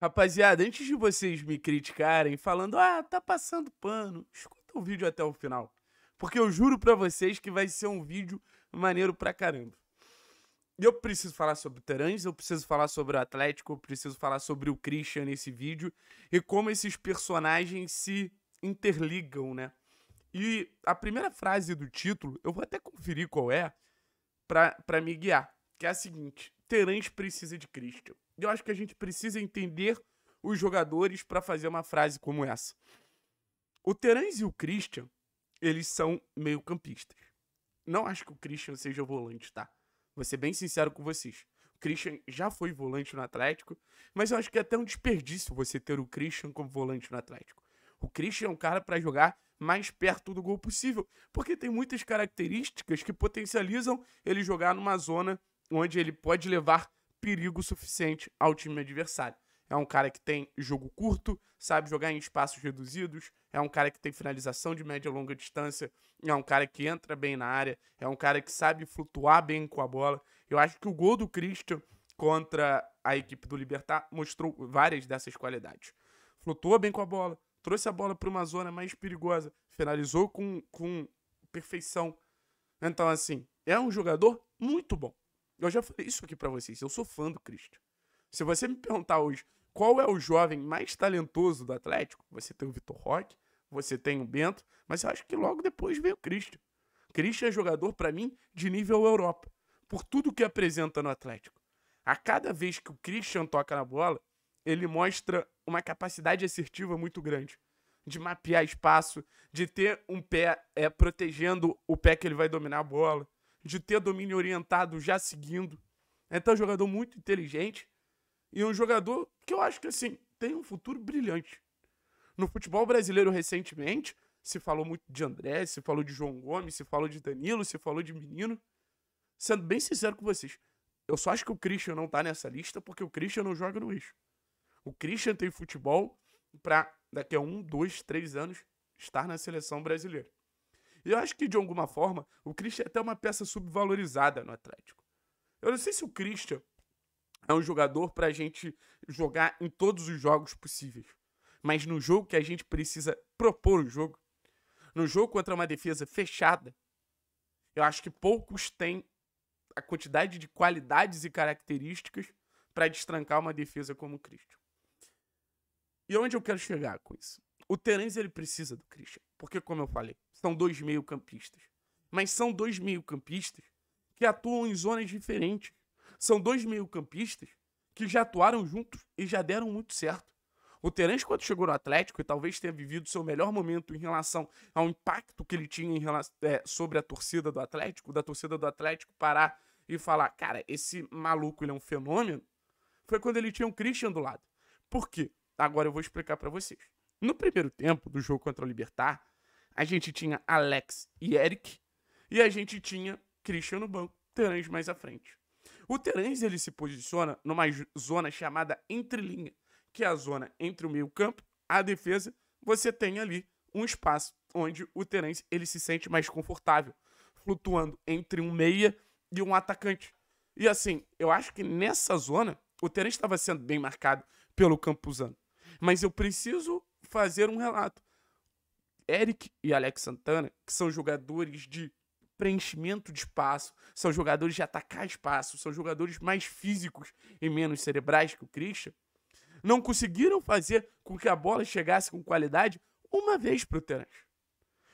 Rapaziada, antes de vocês me criticarem falando, ah, tá passando pano, escuta o vídeo até o final. Porque eu juro pra vocês que vai ser um vídeo maneiro pra caramba. Eu preciso falar sobre o Terãs, eu preciso falar sobre o Atlético, eu preciso falar sobre o Christian nesse vídeo e como esses personagens se interligam, né? E a primeira frase do título, eu vou até conferir qual é, pra, pra me guiar, que é a seguinte: Terãs precisa de Christian. Eu acho que a gente precisa entender os jogadores para fazer uma frase como essa. O Terãs e o Christian, eles são meio-campistas. Não acho que o Christian seja volante, tá? Vou ser bem sincero com vocês. O Christian já foi volante no Atlético, mas eu acho que é até um desperdício você ter o Christian como volante no Atlético. O Christian é um cara para jogar mais perto do gol possível, porque tem muitas características que potencializam ele jogar numa zona onde ele pode levar perigo suficiente ao time adversário. É um cara que tem jogo curto, sabe jogar em espaços reduzidos, é um cara que tem finalização de média e longa distância, é um cara que entra bem na área, é um cara que sabe flutuar bem com a bola. Eu acho que o gol do Christian contra a equipe do Libertar mostrou várias dessas qualidades. Flutuou bem com a bola, trouxe a bola para uma zona mais perigosa, finalizou com, com perfeição. Então, assim, é um jogador muito bom. Eu já falei isso aqui para vocês. Eu sou fã do Christian. Se você me perguntar hoje qual é o jovem mais talentoso do Atlético, você tem o Vitor Roque, você tem o Bento, mas eu acho que logo depois veio o Christian. Christian é jogador, para mim, de nível Europa, por tudo que apresenta no Atlético. A cada vez que o Christian toca na bola, ele mostra uma capacidade assertiva muito grande de mapear espaço, de ter um pé é, protegendo o pé que ele vai dominar a bola de ter domínio orientado já seguindo. Então, é um jogador muito inteligente e um jogador que eu acho que, assim, tem um futuro brilhante. No futebol brasileiro, recentemente, se falou muito de André, se falou de João Gomes, se falou de Danilo, se falou de Menino. Sendo bem sincero com vocês, eu só acho que o Christian não tá nessa lista porque o Christian não joga no eixo. O Christian tem futebol para daqui a um, dois, três anos estar na seleção brasileira. E eu acho que, de alguma forma, o Christian é até uma peça subvalorizada no Atlético. Eu não sei se o Christian é um jogador para a gente jogar em todos os jogos possíveis. Mas no jogo que a gente precisa propor o jogo, no jogo contra uma defesa fechada, eu acho que poucos têm a quantidade de qualidades e características para destrancar uma defesa como o Christian. E onde eu quero chegar com isso? O Terence ele precisa do Christian. Porque, como eu falei, são dois meio-campistas. Mas são dois meio-campistas que atuam em zonas diferentes. São dois meio-campistas que já atuaram juntos e já deram muito certo. O Terence, quando chegou no Atlético, e talvez tenha vivido seu melhor momento em relação ao impacto que ele tinha relação, é, sobre a torcida do Atlético, da torcida do Atlético parar e falar: cara, esse maluco ele é um fenômeno, foi quando ele tinha o um Christian do lado. Por quê? Agora eu vou explicar para vocês. No primeiro tempo do jogo contra o Libertar, a gente tinha Alex e Eric. E a gente tinha Christian no banco, Terãs mais à frente. O Terãs ele se posiciona numa zona chamada entrelinha, que é a zona entre o meio-campo, a defesa, você tem ali um espaço onde o Terãs ele se sente mais confortável, flutuando entre um meia e um atacante. E assim, eu acho que nessa zona o Terãs estava sendo bem marcado pelo Campuzano. Mas eu preciso fazer um relato Eric e Alex Santana, que são jogadores de preenchimento de espaço, são jogadores de atacar espaço, são jogadores mais físicos e menos cerebrais que o Christian, não conseguiram fazer com que a bola chegasse com qualidade uma vez para o Terence.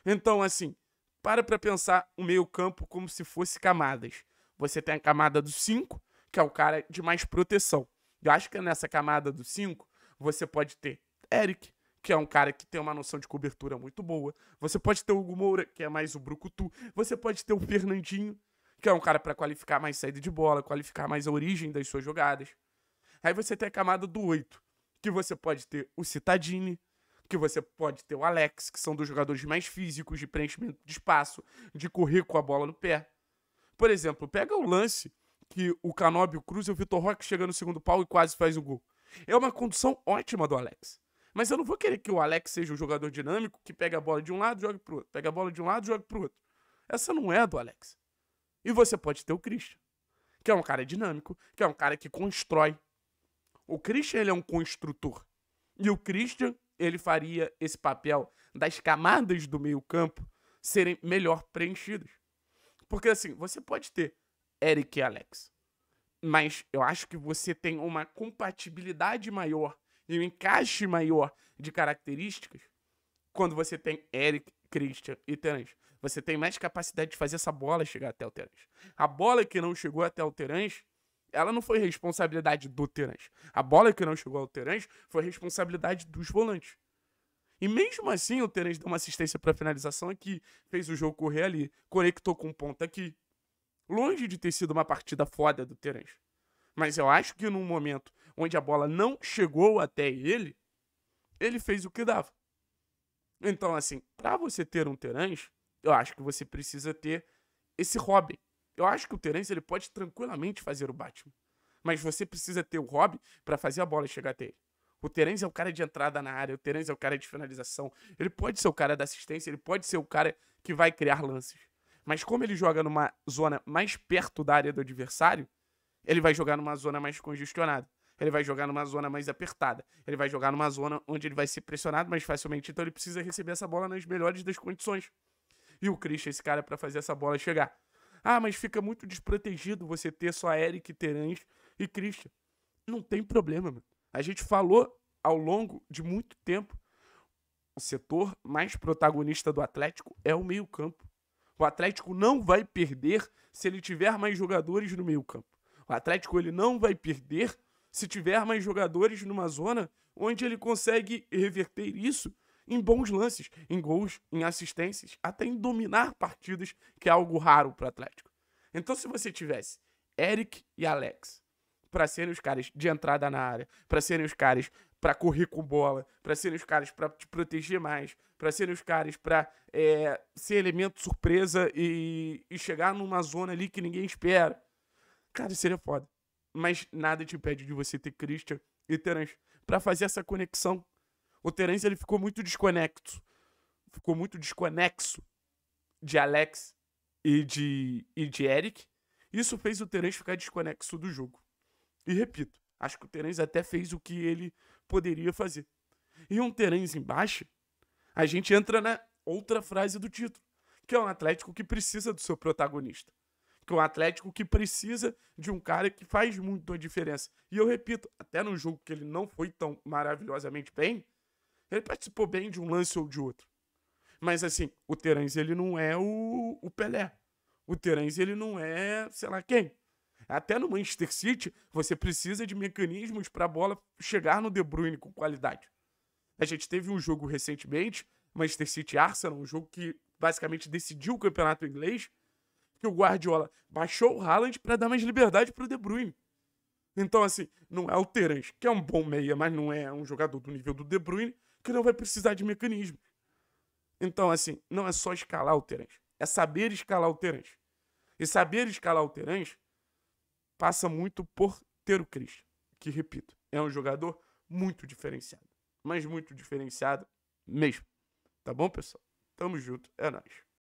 Então, assim, para para pensar o meio-campo como se fosse camadas. Você tem a camada do 5, que é o cara de mais proteção. Eu acho que nessa camada do 5 você pode ter Eric, que é um cara que tem uma noção de cobertura muito boa. Você pode ter o Hugo Moura, que é mais o Brucutu. Você pode ter o Fernandinho, que é um cara para qualificar mais saída de bola, qualificar mais a origem das suas jogadas. Aí você tem a camada do 8, que você pode ter o Citadini, que você pode ter o Alex, que são dos jogadores mais físicos, de preenchimento de espaço, de correr com a bola no pé. Por exemplo, pega o lance que o Canóbio Cruz e o Vitor Roque chega no segundo pau e quase faz o gol. É uma condução ótima do Alex. Mas eu não vou querer que o Alex seja um jogador dinâmico que pega a bola de um lado, joga pro outro, pega a bola de um lado, joga pro outro. Essa não é a do Alex. E você pode ter o Christian, que é um cara dinâmico, que é um cara que constrói. O Christian, ele é um construtor. E o Christian, ele faria esse papel das camadas do meio-campo serem melhor preenchidas. Porque assim, você pode ter Eric e Alex, mas eu acho que você tem uma compatibilidade maior e um encaixe maior de características, quando você tem Eric, Christian e Terence, você tem mais capacidade de fazer essa bola chegar até o Terence. A bola que não chegou até o Terence, ela não foi responsabilidade do Terence. A bola que não chegou ao Terence foi responsabilidade dos volantes. E mesmo assim, o Terence deu uma assistência para finalização aqui, fez o jogo correr ali, conectou com um ponta aqui. Longe de ter sido uma partida foda do Terence. Mas eu acho que num momento onde a bola não chegou até ele, ele fez o que dava. Então, assim, para você ter um Terence, eu acho que você precisa ter esse Robin. Eu acho que o Terence ele pode tranquilamente fazer o Batman, mas você precisa ter o Robin para fazer a bola chegar até ele. O Terence é o cara de entrada na área, o Terence é o cara de finalização. Ele pode ser o cara da assistência, ele pode ser o cara que vai criar lances. Mas como ele joga numa zona mais perto da área do adversário, ele vai jogar numa zona mais congestionada ele vai jogar numa zona mais apertada. Ele vai jogar numa zona onde ele vai ser pressionado mais facilmente. Então ele precisa receber essa bola nas melhores das condições. E o Christian, esse cara, para fazer essa bola chegar. Ah, mas fica muito desprotegido você ter só Eric, Terãs e Christian. Não tem problema, mano. A gente falou ao longo de muito tempo. O setor mais protagonista do Atlético é o meio-campo. O Atlético não vai perder se ele tiver mais jogadores no meio-campo. O Atlético ele não vai perder se tiver mais jogadores numa zona onde ele consegue reverter isso em bons lances, em gols, em assistências, até em dominar partidas, que é algo raro para o Atlético. Então, se você tivesse Eric e Alex para serem os caras de entrada na área, para serem os caras para correr com bola, para serem os caras para te proteger mais, para serem os caras para é, eh, ser elemento surpresa e, e chegar numa zona ali que ninguém espera. Cara, seria foda mas nada te impede de você ter Christian e Terence para fazer essa conexão. O Terence ele ficou muito desconexo. Ficou muito desconexo de Alex e de, e de Eric. Isso fez o Terence ficar desconexo do jogo. E repito, acho que o Terence até fez o que ele poderia fazer. E um Terence embaixo, a gente entra na outra frase do título, que é um Atlético que precisa do seu protagonista que o Atlético que precisa de um cara que faz muito a diferença. E eu repito, até no jogo que ele não foi tão maravilhosamente bem, ele participou bem de um lance ou de outro. Mas assim, o Terãs ele não é o, o Pelé. O Terãs ele não é, sei lá quem. Até no Manchester City, você precisa de mecanismos para a bola chegar no De Bruyne com qualidade. A gente teve um jogo recentemente, Manchester City Arsenal, um jogo que basicamente decidiu o campeonato inglês, que o Guardiola baixou o Haaland para dar mais liberdade para o De Bruyne. Então, assim, não é o Terence, que é um bom meia, mas não é um jogador do nível do De Bruyne, que não vai precisar de mecanismo. Então, assim, não é só escalar o Terence, é saber escalar o Terence. E saber escalar o Terence passa muito por ter o Christian, que, repito, é um jogador muito diferenciado. Mas muito diferenciado mesmo. Tá bom, pessoal? Tamo junto, é nóis.